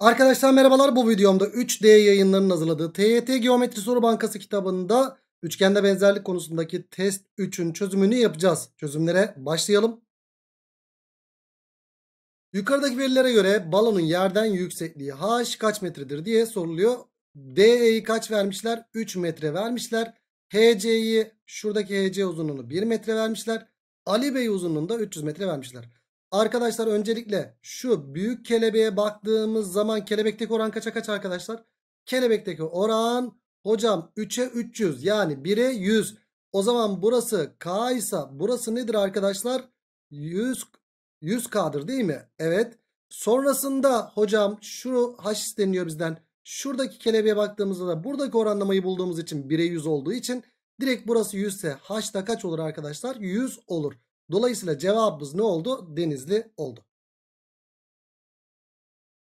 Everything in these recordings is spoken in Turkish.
Arkadaşlar merhabalar bu videomda 3D yayınlarının hazırladığı TYT Geometri Soru Bankası kitabında üçgende benzerlik konusundaki test 3'ün çözümünü yapacağız. Çözümlere başlayalım. Yukarıdaki verilere göre balonun yerden yüksekliği h kaç metredir diye soruluyor. DE'yi kaç vermişler? 3 metre vermişler. HC'yi şuradaki HC uzunluğunu 1 metre vermişler. Ali Bey uzunluğunda 300 metre vermişler. Arkadaşlar öncelikle şu büyük kelebeğe baktığımız zaman kelebekteki oran kaça kaç arkadaşlar? Kelebekteki oran hocam 3'e 300 yani 1'e 100. O zaman burası K ise burası nedir arkadaşlar? 100 100K'dır değil mi? Evet. Sonrasında hocam şu H isteniyor bizden. Şuradaki kelebeğe baktığımızda da buradaki oranlamayı bulduğumuz için 1'e 100 olduğu için direkt burası 100 ise H da kaç olur arkadaşlar? 100 olur. Dolayısıyla cevabımız ne oldu? Denizli oldu.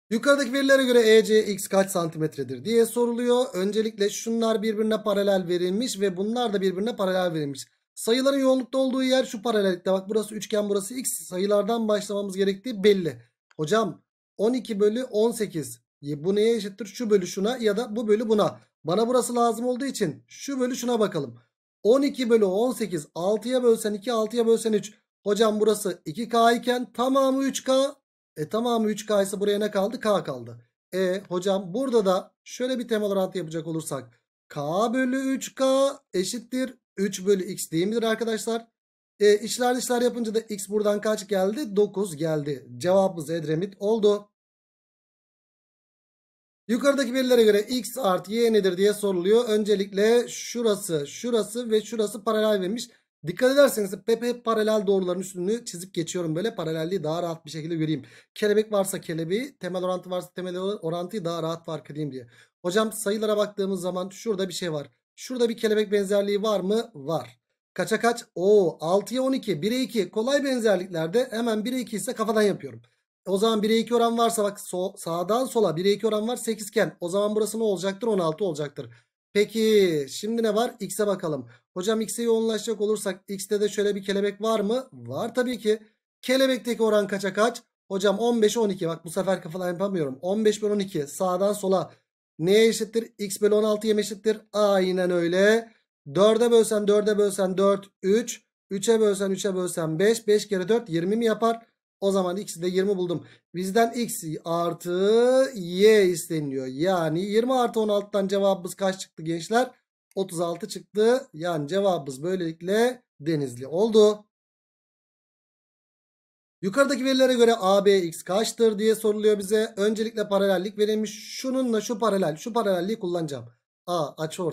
Yukarıdaki verilere göre ECX kaç santimetredir diye soruluyor. Öncelikle şunlar birbirine paralel verilmiş ve bunlar da birbirine paralel verilmiş. Sayıların yoğunlukta olduğu yer şu paralellikte. Bak burası üçgen burası x sayılardan başlamamız gerektiği belli. Hocam 12 bölü 18 bu neye eşittir? Şu bölü şuna ya da bu bölü buna. Bana burası lazım olduğu için şu bölü şuna bakalım. 12 bölü 18 6'ya bölsen 2 6'ya bölsen 3. Hocam burası 2K iken tamamı 3K. E tamamı 3K ise buraya ne kaldı? K kaldı. E hocam burada da şöyle bir temel orantı yapacak olursak. K bölü 3K eşittir 3 bölü X değil midir arkadaşlar? E, işler dışlar yapınca da X buradan kaç geldi? 9 geldi. Cevabımız Edremit oldu. Yukarıdaki verilere göre x art y nedir diye soruluyor. Öncelikle şurası, şurası ve şurası paralel vermiş. Dikkat ederseniz hep paralel doğruların üstünü çizip geçiyorum böyle paralelliği daha rahat bir şekilde göreyim. Kelebek varsa kelebeği, temel orantı varsa temel orantıyı daha rahat fark edeyim diye. Hocam sayılara baktığımız zaman şurada bir şey var. Şurada bir kelebek benzerliği var mı? Var. Kaça kaç? Oo 6'ya 12, 1'e 2. Kolay benzerliklerde hemen 1'e 2 ise kafadan yapıyorum. O zaman 1'e 2 oran varsa bak so sağdan sola 1'e 2 oran var 8 iken o zaman burası ne olacaktır? 16 olacaktır. Peki şimdi ne var? X'e bakalım. Hocam X'e yoğunlaşacak olursak X'te de şöyle bir kelebek var mı? Var tabii ki. Kelebekteki oran kaça kaç? Hocam 15'e 12 bak bu sefer kafadan yapamıyorum. 15 bölü 12 sağdan sola neye eşittir? X bölü 16'ya eşittir? Aynen öyle. 4'e bölsen 4'e bölsen 4 3. 3'e bölsen 3'e bölsen 5. 5 kere 4 20 mi yapar? O zaman x'i de 20 buldum. Bizden x artı y isteniliyor. Yani 20 artı 16'dan cevabımız kaç çıktı gençler? 36 çıktı. Yani cevabımız böylelikle denizli oldu. Yukarıdaki verilere göre ABX kaçtır diye soruluyor bize. Öncelikle paralellik verilmiş. Şununla şu paralel. Şu paralelliği kullanacağım. A açı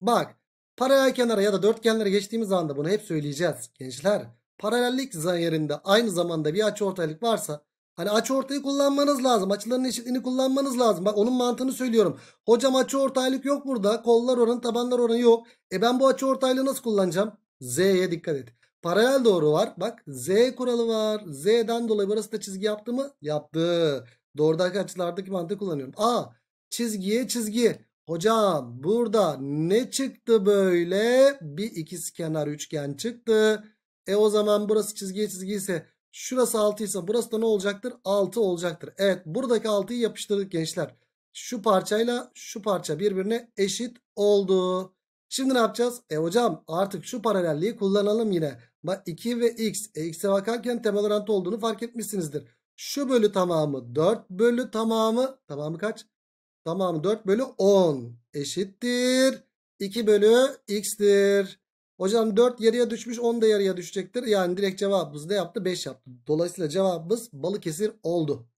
Bak paralel kenara ya da dörtgenlere geçtiğimiz anda bunu hep söyleyeceğiz gençler paralellik üzerinde aynı zamanda bir açı ortaylık varsa hani açı ortayı kullanmanız lazım. Açıların eşitliğini kullanmanız lazım. Bak onun mantığını söylüyorum. Hocam açı ortaylık yok burada. Kollar oranı tabanlar oranı yok. E ben bu açı ortaylığı nasıl kullanacağım? Z'ye dikkat et. Paralel doğru var. Bak Z kuralı var. Z'den dolayı burası da çizgi yaptı mı? Yaptı. Doğrudaki açılardaki mantığı kullanıyorum. A çizgiye çizgi. Hocam burada ne çıktı böyle? Bir ikizkenar üçgen çıktı. E o zaman burası çizgiye çizgi ise şurası 6 ise burası da ne olacaktır? 6 olacaktır. Evet buradaki 6'yı yapıştırdık gençler. Şu parçayla şu parça birbirine eşit oldu. Şimdi ne yapacağız? E hocam artık şu paralelliği kullanalım yine. Bak 2 ve x. E x'e bakarken temel orantı olduğunu fark etmişsinizdir. Şu bölü tamamı 4 bölü tamamı. Tamamı kaç? Tamamı 4 bölü 10 eşittir. 2 bölü x'tir. Hocam 4 yarıya düşmüş 10 da yarıya düşecektir. Yani direkt cevabımız ne yaptı? 5 yaptı. Dolayısıyla cevabımız Balıkesir oldu.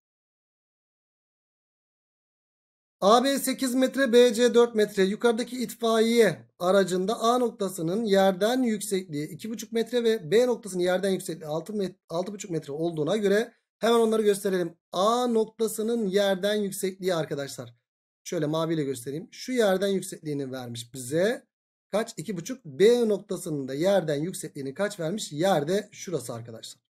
AB 8 metre BC 4 metre yukarıdaki itfaiye aracında A noktasının yerden yüksekliği 2,5 metre ve B noktasının yerden yüksekliği 6,5 metre olduğuna göre hemen onları gösterelim. A noktasının yerden yüksekliği arkadaşlar. Şöyle maviyle göstereyim. Şu yerden yüksekliğini vermiş bize kaç? 2,5 B noktasının da yerden yüksekliğini kaç vermiş? Yerde şurası arkadaşlar.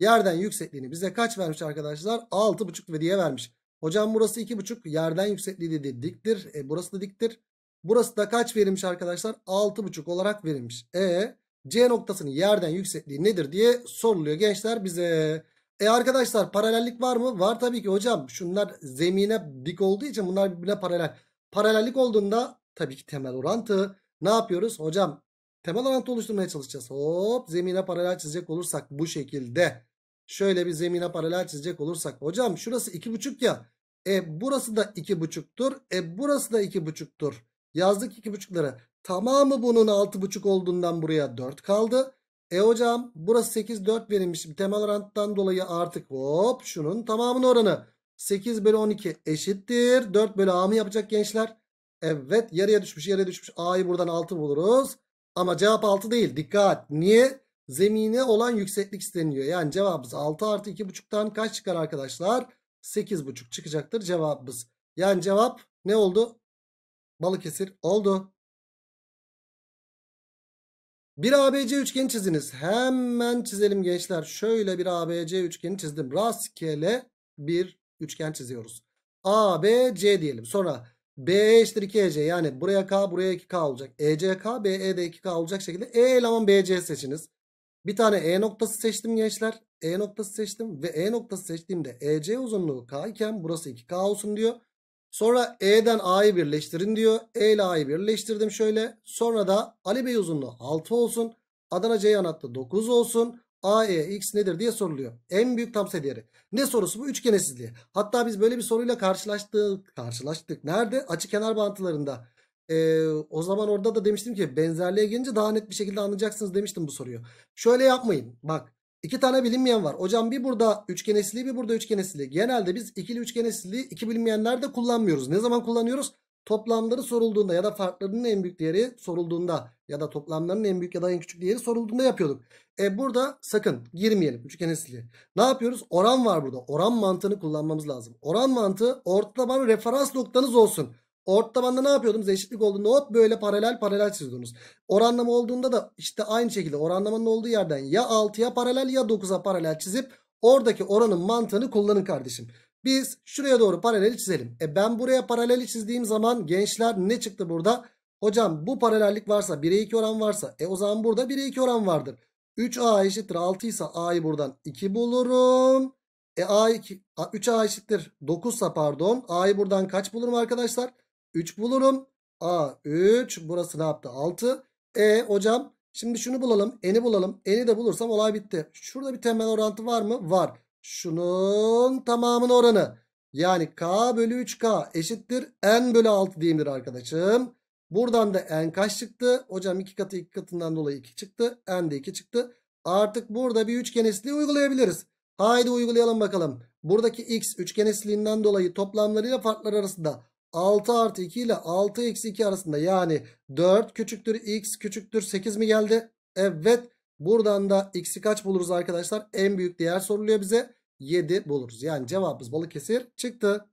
Yerden yüksekliğini bize kaç vermiş arkadaşlar? 6,5 ve diye vermiş. Hocam burası 2,5 yerden yüksekliği dedi diktir. E, burası da diktir. Burası da kaç verilmiş arkadaşlar? 6,5 olarak verilmiş. E C noktasının yerden yüksekliği nedir diye soruluyor gençler bize. E arkadaşlar paralellik var mı? Var tabii ki hocam. Şunlar zemine dik olduğu için bunlar birbirine paralel. Paralellik olduğunda tabii ki temel orantı. Ne yapıyoruz? Hocam temel orantı oluşturmaya çalışacağız. Hop zemine paralel çizecek olursak bu şekilde. Şöyle bir zemine paralel çizecek olursak. Hocam şurası 2,5 ya. E burası da 2,5'tur. E burası da 2,5'tur. Yazdık 2,5'ları. Tamamı bunun 6,5 olduğundan buraya 4 kaldı. E hocam burası 8 4 verilmiş. Temel oranttan dolayı artık hop şunun tamamının oranı. 8 bölü 12 eşittir. 4 bölü A mı yapacak gençler? Evet yarıya düşmüş yarıya düşmüş. A'yı buradan 6 buluruz. Ama cevap 6 değil. Dikkat. Niye? Zemine olan yükseklik isteniyor. Yani cevabımız 6 artı 2,5'tan kaç çıkar arkadaşlar? 8,5 çıkacaktır cevabımız. Yani cevap ne oldu? Balıkesir oldu. Bir ABC üçgeni çiziniz. Hemen çizelim gençler. Şöyle bir ABC üçgeni çizdim. Rastgele bir üçgen çiziyoruz. ABC diyelim. Sonra B eşittir 2 EC. Yani buraya K buraya 2K olacak. ECK BE de 2K olacak şekilde E eleman BC seçiniz. Bir tane E noktası seçtim gençler. E noktası seçtim ve E noktası seçtiğimde EC uzunluğu K iken burası 2K olsun diyor. Sonra E'den A'yı birleştirin diyor. E ile A'yı birleştirdim şöyle. Sonra da Ali Bey uzunluğu 6 olsun. Adana C yanatta 9 olsun. AE x nedir diye soruluyor. En büyük tam değeri. Ne sorusu bu? Üçgen eşsizliği. Hatta biz böyle bir soruyla karşılaştık. Karşılaştık. Nerede? Açı kenar bağıntılarında. Ee, o zaman orada da demiştim ki benzerliğe gelince daha net bir şekilde anlayacaksınız demiştim bu soruyu. Şöyle yapmayın. Bak iki tane bilinmeyen var. Hocam bir burada üçgen eşsizliği bir burada üçgen eşsizliği. Genelde biz ikili üçgen eşsizliği iki bilinmeyenlerde kullanmıyoruz. Ne zaman kullanıyoruz? toplamları sorulduğunda ya da farklarının en büyük değeri sorulduğunda ya da toplamlarının en büyük ya da en küçük değeri sorulduğunda yapıyorduk. E burada sakın girmeyelim üçgen esili. Ne yapıyoruz? Oran var burada. Oran mantığını kullanmamız lazım. Oran mantığı orta taban referans noktanız olsun. Orta tabanda ne yapıyordunuz? Eşitlik olduğunda hop böyle paralel paralel çiziyordunuz. Oranlama olduğunda da işte aynı şekilde oranlamanın olduğu yerden ya 6'ya paralel ya 9'a paralel çizip oradaki oranın mantığını kullanın kardeşim. Biz şuraya doğru paraleli çizelim. E ben buraya paraleli çizdiğim zaman gençler ne çıktı burada? Hocam bu paralellik varsa 1'e 2 oran varsa e o zaman burada 1'e 2 oran vardır. 3A eşittir 6 ise A'yı buradan 2 bulurum. E A 2, 3A eşittir 9 ise pardon A'yı buradan kaç bulurum arkadaşlar? 3 bulurum. A 3 burası ne yaptı? 6. E hocam şimdi şunu bulalım. N'i bulalım. N'i de bulursam olay bitti. Şurada bir temel orantı var mı? Var şunun tamamının oranı. Yani k bölü 3k eşittir n bölü 6 diyeyimdir arkadaşım. Buradan da n kaç çıktı? Hocam 2 katı 2 katından dolayı 2 çıktı. n de 2 çıktı. Artık burada bir üçgen eşitliği uygulayabiliriz. Haydi uygulayalım bakalım. Buradaki x üçgen eşitliğinden dolayı toplamlarıyla farklar arasında 6 artı 2 ile 6 eksi 2 arasında yani 4 küçüktür x küçüktür 8 mi geldi? Evet Buradan da x'i kaç buluruz arkadaşlar? En büyük değer soruluyor bize. 7 buluruz. Yani cevabımız Balıkesir çıktı.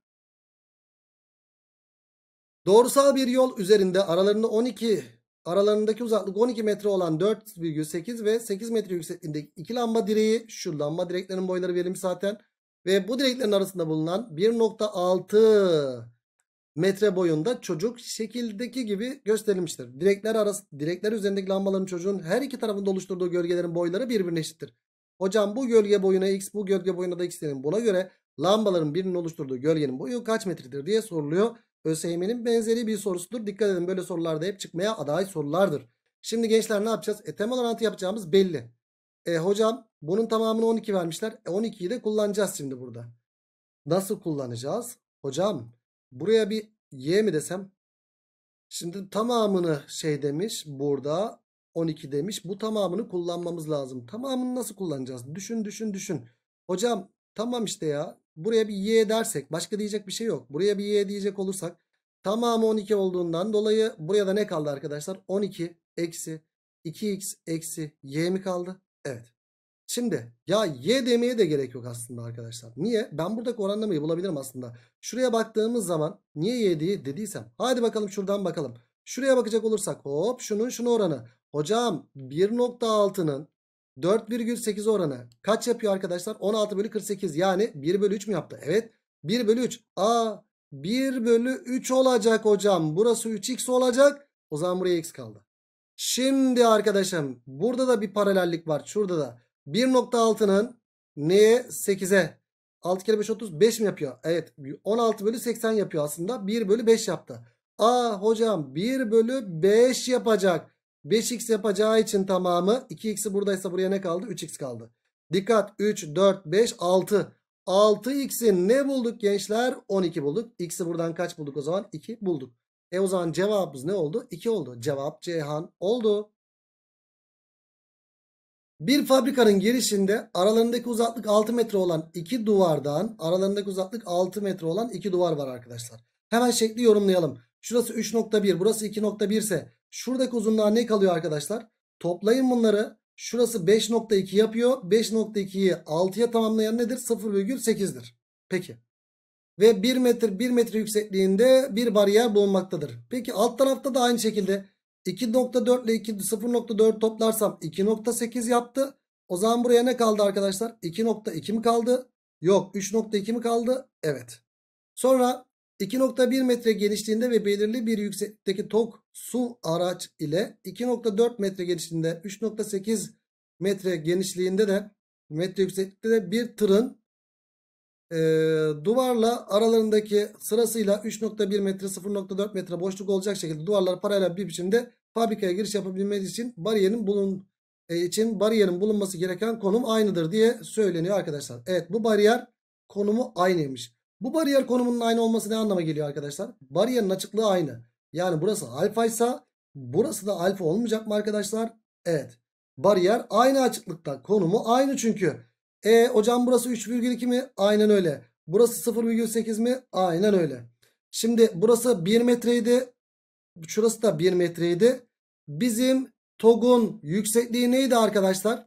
Doğrusal bir yol üzerinde aralarında 12 aralarındaki uzaklık 12 metre olan 4,8 ve 8 metre yüksekliğindeki iki lamba direği şu lamba direklerinin boyları verilmiş zaten ve bu direklerin arasında bulunan 1.6 metre boyunda çocuk şekildeki gibi gösterilmiştir. Direkler arası direkler üzerindeki lambaların çocuğun her iki tarafında oluşturduğu gölgelerin boyları birbirine eşittir. Hocam bu gölge boyuna x bu gölge boyuna da x dedim. Buna göre lambaların birinin oluşturduğu gölgenin boyu kaç metredir diye soruluyor. ÖSYM'nin benzeri bir sorusudur. Dikkat edin böyle sorularda hep çıkmaya aday sorulardır. Şimdi gençler ne yapacağız? E, temel orantı yapacağımız belli. E, hocam bunun tamamını 12 vermişler. E, 12'yi de kullanacağız şimdi burada. Nasıl kullanacağız? Hocam Buraya bir y mi desem? Şimdi tamamını şey demiş. Burada 12 demiş. Bu tamamını kullanmamız lazım. Tamamını nasıl kullanacağız? Düşün düşün düşün. Hocam tamam işte ya. Buraya bir y dersek başka diyecek bir şey yok. Buraya bir y diyecek olursak tamamı 12 olduğundan dolayı buraya da ne kaldı arkadaşlar? 12 eksi 2x eksi y mi kaldı? Evet. Şimdi ya y demeye de gerek yok aslında arkadaşlar. Niye? Ben buradaki oranlamayı bulabilirim aslında. Şuraya baktığımız zaman niye y diye dediysem. Hadi bakalım şuradan bakalım. Şuraya bakacak olursak hop şunun şunu oranı. Hocam 1.6'nın 4,8 oranı kaç yapıyor arkadaşlar? 16 bölü 48 yani 1 bölü 3 mü yaptı? Evet 1 bölü 3. Aa 1 bölü 3 olacak hocam. Burası 3x olacak. O zaman buraya x kaldı. Şimdi arkadaşım burada da bir paralellik var. Şurada da. 1.6'nın neye 8'e 6 kere 5 30 5 mi yapıyor? Evet 16 bölü 80 yapıyor aslında 1 bölü 5 yaptı. Aa hocam 1 bölü 5 yapacak. 5x yapacağı için tamamı 2x'i buradaysa buraya ne kaldı? 3x kaldı. Dikkat 3, 4, 5, 6. 6x'i ne bulduk gençler? 12 bulduk. X'i buradan kaç bulduk o zaman? 2 bulduk. E o zaman cevabımız ne oldu? 2 oldu. Cevap Ceyhan oldu. Bir fabrikanın girişinde aralarındaki uzaklık 6 metre olan iki duvardan aralarındaki uzaklık 6 metre olan iki duvar var arkadaşlar. Hemen şekli yorumlayalım. Şurası 3.1 burası 2.1 ise şuradaki uzunluğa ne kalıyor arkadaşlar? Toplayın bunları. Şurası 5.2 yapıyor. 5.2'yi 6'ya tamamlayan nedir? 0,8'dir. Peki. Ve 1 metre 1 metre yüksekliğinde bir bariyer bulunmaktadır. Peki alt tarafta da aynı şekilde 2.4 ile 2, 0.4 toplarsam 2.8 yaptı. O zaman buraya ne kaldı arkadaşlar? 2.2 mi kaldı? Yok 3.2 mi kaldı? Evet. Sonra 2.1 metre genişliğinde ve belirli bir yükseklikteki tok su araç ile 2.4 metre genişliğinde 3.8 metre genişliğinde de metre yükseklikte de bir tırın e, duvarla aralarındaki sırasıyla 3.1 metre 0.4 metre boşluk olacak şekilde duvarlar paralel bir biçimde fabrikaya giriş yapabilmesi için bariyerin bulun e, için bariyerin bulunması gereken konum aynıdır diye söyleniyor arkadaşlar. Evet bu bariyer konumu aynıymış. Bu bariyer konumunun aynı olması ne anlama geliyor arkadaşlar? Bariyerin açıklığı aynı. Yani burası alfa ise burası da alfa olmayacak mı arkadaşlar? Evet. Bariyer aynı açıklıkta. Konumu aynı çünkü. E hocam burası 3,2 mi? Aynen öyle. Burası 0,8 mi? Aynen öyle. Şimdi burası 1 metreydi. Şurası da 1 metreydi. Bizim TOG'un yüksekliği neydi arkadaşlar?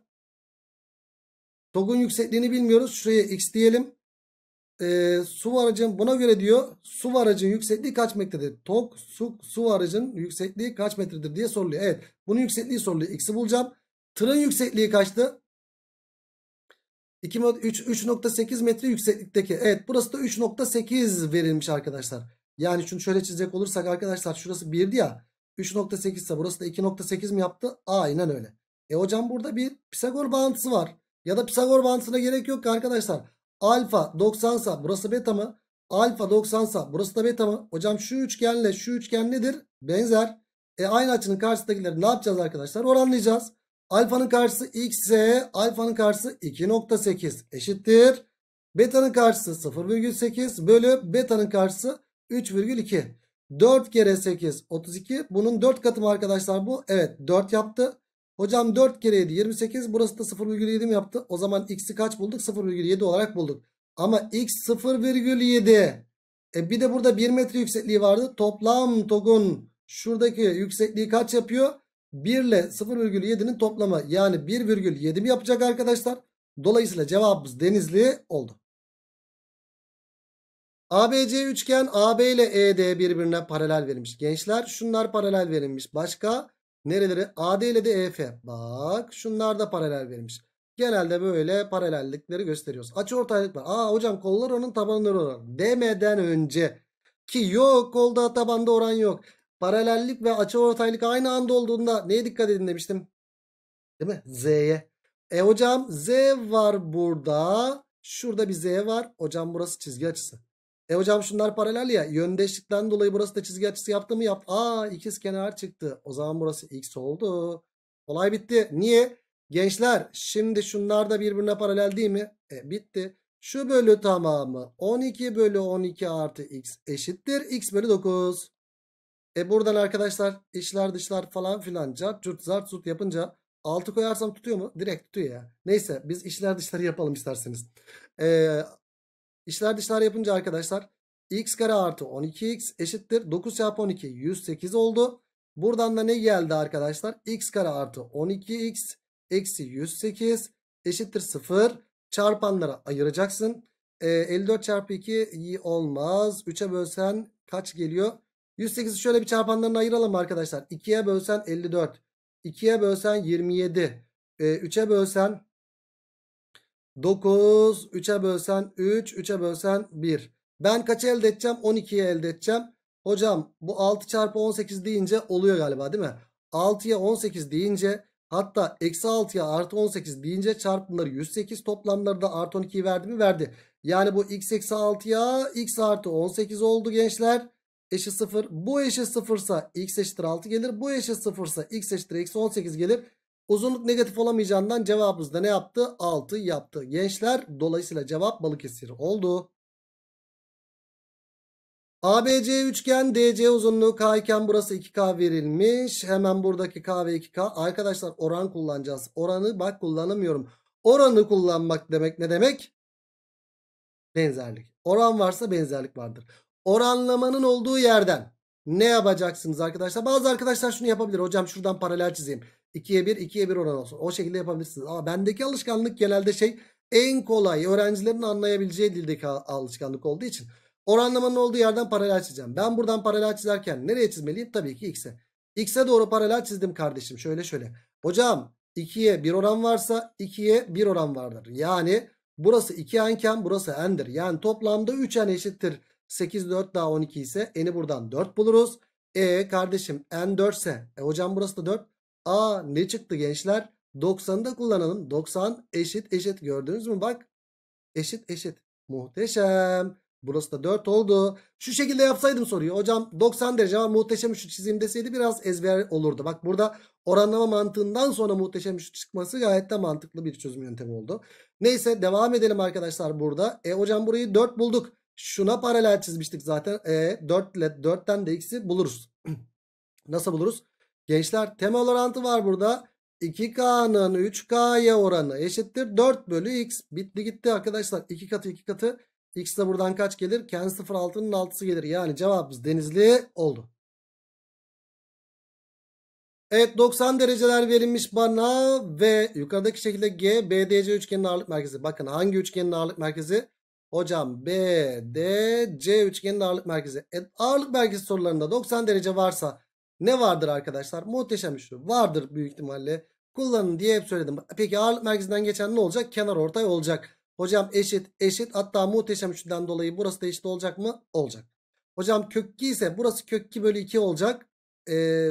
TOG'un yüksekliğini bilmiyoruz. Şuraya x diyelim. Ee, su aracın buna göre diyor su varacın yüksekliği kaç metredir? TOG su, su varacın yüksekliği kaç metredir diye soruluyor. Evet bunun yüksekliği soruluyor. X'i bulacağım. Tırın yüksekliği kaçtı? 3.8 metre yükseklikteki. Evet burası da 3.8 verilmiş arkadaşlar. Yani şunu şöyle çizecek olursak arkadaşlar şurası 1'di ya. 3.8 ise burası da 2.8 mi yaptı? Aynen öyle. E hocam burada bir Pisagor bağıntısı var. Ya da Pisagor bağıntısına gerek yok ki arkadaşlar. Alfa 90 sa burası beta mı? Alfa 90 sa burası da beta mı? Hocam şu üçgenle şu üçgen nedir? Benzer. E aynı açının karşısındakileri ne yapacağız arkadaşlar? Oranlayacağız. Alfanın karşısı x ise alfanın karşısı 2.8 eşittir. Beta'nın karşısı 0,8 bölü beta'nın karşısı 3,2. 4 kere 8 32. Bunun 4 katı mı arkadaşlar bu? Evet 4 yaptı. Hocam 4 kere 7 28. Burası da 0,7 mi yaptı? O zaman x'i kaç bulduk? 0,7 olarak bulduk. Ama x 0,7. E bir de burada 1 metre yüksekliği vardı. Toplam TOG'un şuradaki yüksekliği kaç yapıyor? 1 ile 0,7'nin toplamı yani 1,7 mi yapacak arkadaşlar? Dolayısıyla cevabımız denizli oldu. ABC üçgen AB ile ED birbirine paralel verilmiş. Gençler şunlar paralel verilmiş. Başka nereleri? AD ile de EF. Bak şunlar da paralel verilmiş. Genelde böyle paralellikleri gösteriyoruz. Açı ortaylık var. Aa hocam kollar onun tabanları oran. Demeden önce ki yok kolda tabanda oran yok paralellik ve açı ortaylık aynı anda olduğunda neye dikkat edin demiştim. Değil mi? Z'ye. E hocam Z var burada. Şurada bir Z var. Hocam burası çizgi açısı. E hocam şunlar paralel ya. Yöndeşlikten dolayı burası da çizgi açısı yaptı mı? yap? Aa ikiz kenar çıktı. O zaman burası X oldu. Olay bitti. Niye? Gençler şimdi şunlar da birbirine paralel değil mi? E bitti. Şu bölü tamamı 12 bölü 12 artı x eşittir. x bölü 9. E buradan arkadaşlar işler dışlar falan filanca cürt zart zurt yapınca 6 koyarsam tutuyor mu? Direkt tutuyor ya. Neyse biz işler dışları yapalım isterseniz. E, içler dışlar yapınca arkadaşlar x kare artı 12x eşittir 9 çarpı 12 108 oldu. Buradan da ne geldi arkadaşlar? x kare artı 12x eksi 108 eşittir 0 çarpanlara ayıracaksın. E, 54 çarpı 2 iyi olmaz. 3'e bölsen kaç geliyor? 108'i şöyle bir çarpanlarına ayıralım arkadaşlar. 2'ye bölsen 54. 2'ye bölsen 27. 3'e bölsen 9. 3'e bölsen 3. 3'e bölsen 1. Ben kaçı elde edeceğim? 12'yi elde edeceğim. Hocam bu 6 çarpı 18 deyince oluyor galiba değil mi? 6'ya 18 deyince hatta eksi 6'ya artı 18 deyince çarpımları 108 toplamları da artı 12'yi verdi mi? Verdi. Yani bu x eksi 6'ya x artı 18 oldu gençler eşit 0. Bu eşit 0 x eşittir 6 gelir. Bu eşit 0 x eşittir eksi 18 gelir. Uzunluk negatif olamayacağından cevabımız da ne yaptı? 6 yaptı. Gençler dolayısıyla cevap Balıkesir oldu. ABC üçgen DC uzunluğu K iken burası 2K verilmiş. Hemen buradaki K ve 2K. Arkadaşlar oran kullanacağız. Oranı bak kullanamıyorum. Oranı kullanmak demek ne demek? Benzerlik. Oran varsa benzerlik vardır oranlamanın olduğu yerden ne yapacaksınız arkadaşlar? Bazı arkadaşlar şunu yapabilir. Hocam şuradan paralel çizeyim. 2'ye 1, 2'ye 1 oran olsun. O şekilde yapabilirsiniz. Ama bendeki alışkanlık genelde şey en kolay öğrencilerin anlayabileceği dildeki alışkanlık olduğu için oranlamanın olduğu yerden paralel çizeceğim. Ben buradan paralel çizerken nereye çizmeliyim? Tabii ki x'e. X'e doğru paralel çizdim kardeşim. Şöyle şöyle. Hocam 2'ye 1 oran varsa 2'ye 1 oran vardır. Yani burası 2n'ken burası n'dir. Yani toplamda 3n eşittir 8 4 daha 12 ise n'i buradan 4 buluruz. E kardeşim n 4 ise e hocam burası da 4. A ne çıktı gençler? 90'ı da kullanalım. 90 eşit eşit gördünüz mü? Bak eşit eşit. Muhteşem. Burası da 4 oldu. Şu şekilde yapsaydım soruyu. Hocam 90 derece ama muhteşem şu çizeyim deseydi biraz ezber olurdu. Bak burada oranlama mantığından sonra muhteşem şu çıkması gayet de mantıklı bir çözüm yöntemi oldu. Neyse devam edelim arkadaşlar burada. E hocam burayı 4 bulduk. Şuna paralel çizmiştik zaten. E, 4 ile 4'ten de x'i buluruz. Nasıl buluruz? Gençler temel orantı var burada. 2K'nın 3K'ya oranı eşittir. 4 bölü X. Bitti gitti arkadaşlar. 2 katı 2 katı. X de buradan kaç gelir? Ken 06'nın 6'sı gelir. Yani cevabımız denizli oldu. Evet 90 dereceler verilmiş bana ve yukarıdaki şekilde G, BDC üçgenin ağırlık merkezi. Bakın hangi üçgenin ağırlık merkezi? Hocam B, D, C üçgenin ağırlık merkezi. E, ağırlık merkezi sorularında 90 derece varsa ne vardır arkadaşlar? Muhteşem üçlü vardır büyük ihtimalle. Kullanın diye hep söyledim. Peki ağırlık merkezinden geçen ne olacak? Kenar ortay olacak. Hocam eşit eşit hatta muhteşem üçlüden dolayı burası da eşit olacak mı? Olacak. Hocam kök 2 ise burası kök 2 bölü 2 olacak. Ee,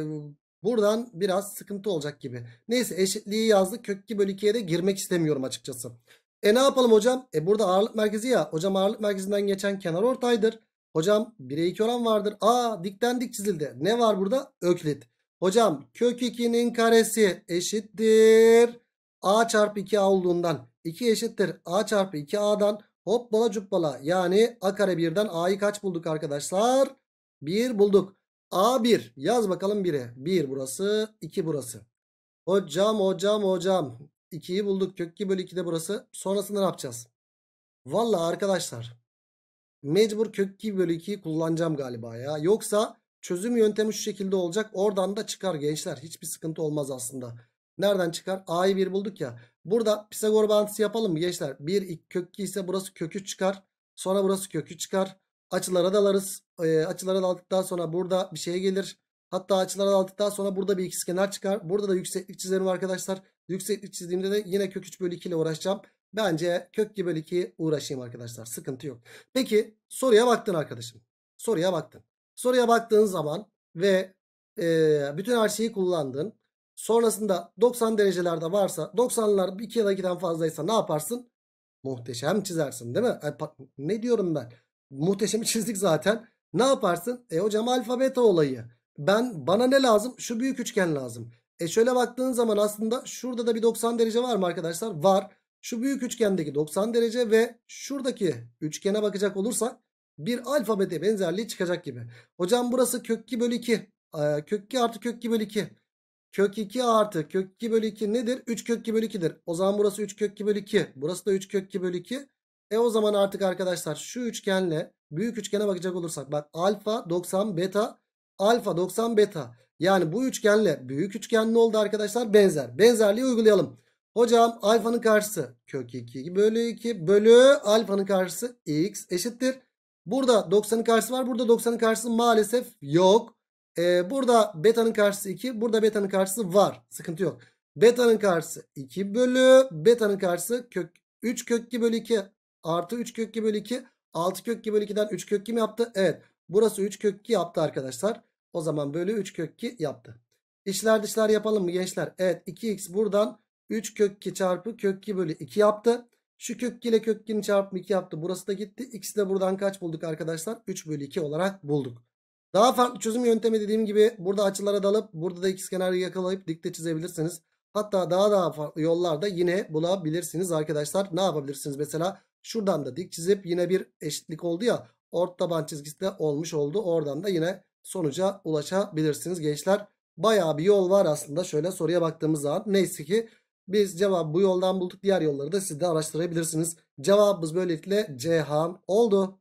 buradan biraz sıkıntı olacak gibi. Neyse eşitliği yazdık. Kök 2 bölü 2'ye de girmek istemiyorum açıkçası. E ne yapalım hocam? E burada ağırlık merkezi ya. Hocam ağırlık merkezinden geçen kenar ortaydır. Hocam 1'e 2 oran vardır. Aa dikten dik çizildi. Ne var burada? Öklit. Hocam kök 2'nin karesi eşittir. A çarpı 2A olduğundan 2 eşittir. A çarpı 2A'dan hop bala cubbala. Yani A kare 1'den A'yı kaç bulduk arkadaşlar? 1 bulduk. A1 yaz bakalım 1'e. 1 burası 2 burası. Hocam hocam hocam 2'yi bulduk. Kök 2 bölü 2 de burası. Sonrasında ne yapacağız? Valla arkadaşlar mecbur kök 2 bölü 2'yi kullanacağım galiba ya. Yoksa çözüm yöntemi şu şekilde olacak. Oradan da çıkar gençler. Hiçbir sıkıntı olmaz aslında. Nereden çıkar? A'yı 1 bulduk ya. Burada Pisagor bağıntısı yapalım mı gençler? 1 kök 2 ise burası kök 3 çıkar. Sonra burası kök 3 çıkar. Açılara dalarız. E, açılara daldıktan sonra burada bir şeye gelir. Hatta açılara daldıktan sonra burada bir ikizkenar çıkar. Burada da yükseklik çizerim arkadaşlar. Yükseklik çizdiğimde de yine kök 3 bölü 2 ile uğraşacağım. Bence kök 2 bölü 2 uğraşayım arkadaşlar. Sıkıntı yok. Peki soruya baktın arkadaşım. Soruya baktın. Soruya baktığın zaman ve e, bütün her şeyi kullandın. Sonrasında 90 derecelerde varsa 90'lar 2 ya da 2'den fazlaysa ne yaparsın? Muhteşem çizersin değil mi? E, ne diyorum ben? Muhteşem çizdik zaten. Ne yaparsın? E hocam alfa olayı. Ben bana ne lazım? Şu büyük üçgen lazım. E şöyle baktığın zaman aslında şurada da bir 90 derece var mı arkadaşlar? Var. Şu büyük üçgendeki 90 derece ve şuradaki üçgene bakacak olursak bir alfabete benzerliği çıkacak gibi. Hocam burası kök 2 bölü 2. Ee, kök 2 artı kök 2 bölü 2. Kök 2 artı kök 2 bölü 2 nedir? 3 kök 2 bölü 2'dir. O zaman burası 3 kök 2 bölü 2. Burası da 3 kök 2 bölü 2. E o zaman artık arkadaşlar şu üçgenle büyük üçgene bakacak olursak. Bak alfa 90 beta. Alfa 90 beta. Yani bu üçgenle büyük üçgen ne oldu arkadaşlar? Benzer. Benzerliği uygulayalım. Hocam alfanın karşısı kök 2 bölü 2 bölü alfanın karşısı x eşittir. Burada 90'ın karşısı var. Burada 90'ın karşısı maalesef yok. Ee, burada beta'nın karşısı 2. Burada beta'nın karşısı var. Sıkıntı yok. Beta'nın karşısı 2 bölü beta'nın karşısı kök 3 kök 2 bölü 2 artı 3 kök 2 bölü 2 6 kök 2 bölü 2'den 3 kök 2 mi yaptı? Evet. Burası 3 kök 2 yaptı arkadaşlar. O zaman bölü 3 kök 2 yaptı. İçler dışlar yapalım mı gençler? Evet 2x buradan 3 kök 2 çarpı kök 2 bölü 2 yaptı. Şu kök 2 ile kök 2'nin çarpımı 2 yaptı. Burası da gitti. X'i de buradan kaç bulduk arkadaşlar? 3 bölü 2 olarak bulduk. Daha farklı çözüm yöntemi dediğim gibi burada açılara dalıp burada da ikizkenarı yakalayıp dikte çizebilirsiniz. Hatta daha daha farklı yollarda yine bulabilirsiniz arkadaşlar. Ne yapabilirsiniz mesela? Şuradan da dik çizip yine bir eşitlik oldu ya. Ort taban çizgisi de olmuş oldu. Oradan da yine sonuca ulaşabilirsiniz gençler. Baya bir yol var aslında şöyle soruya baktığımız zaman. Neyse ki biz cevap bu yoldan bulduk. Diğer yolları da siz de araştırabilirsiniz. Cevabımız böylelikle Ceyhan oldu.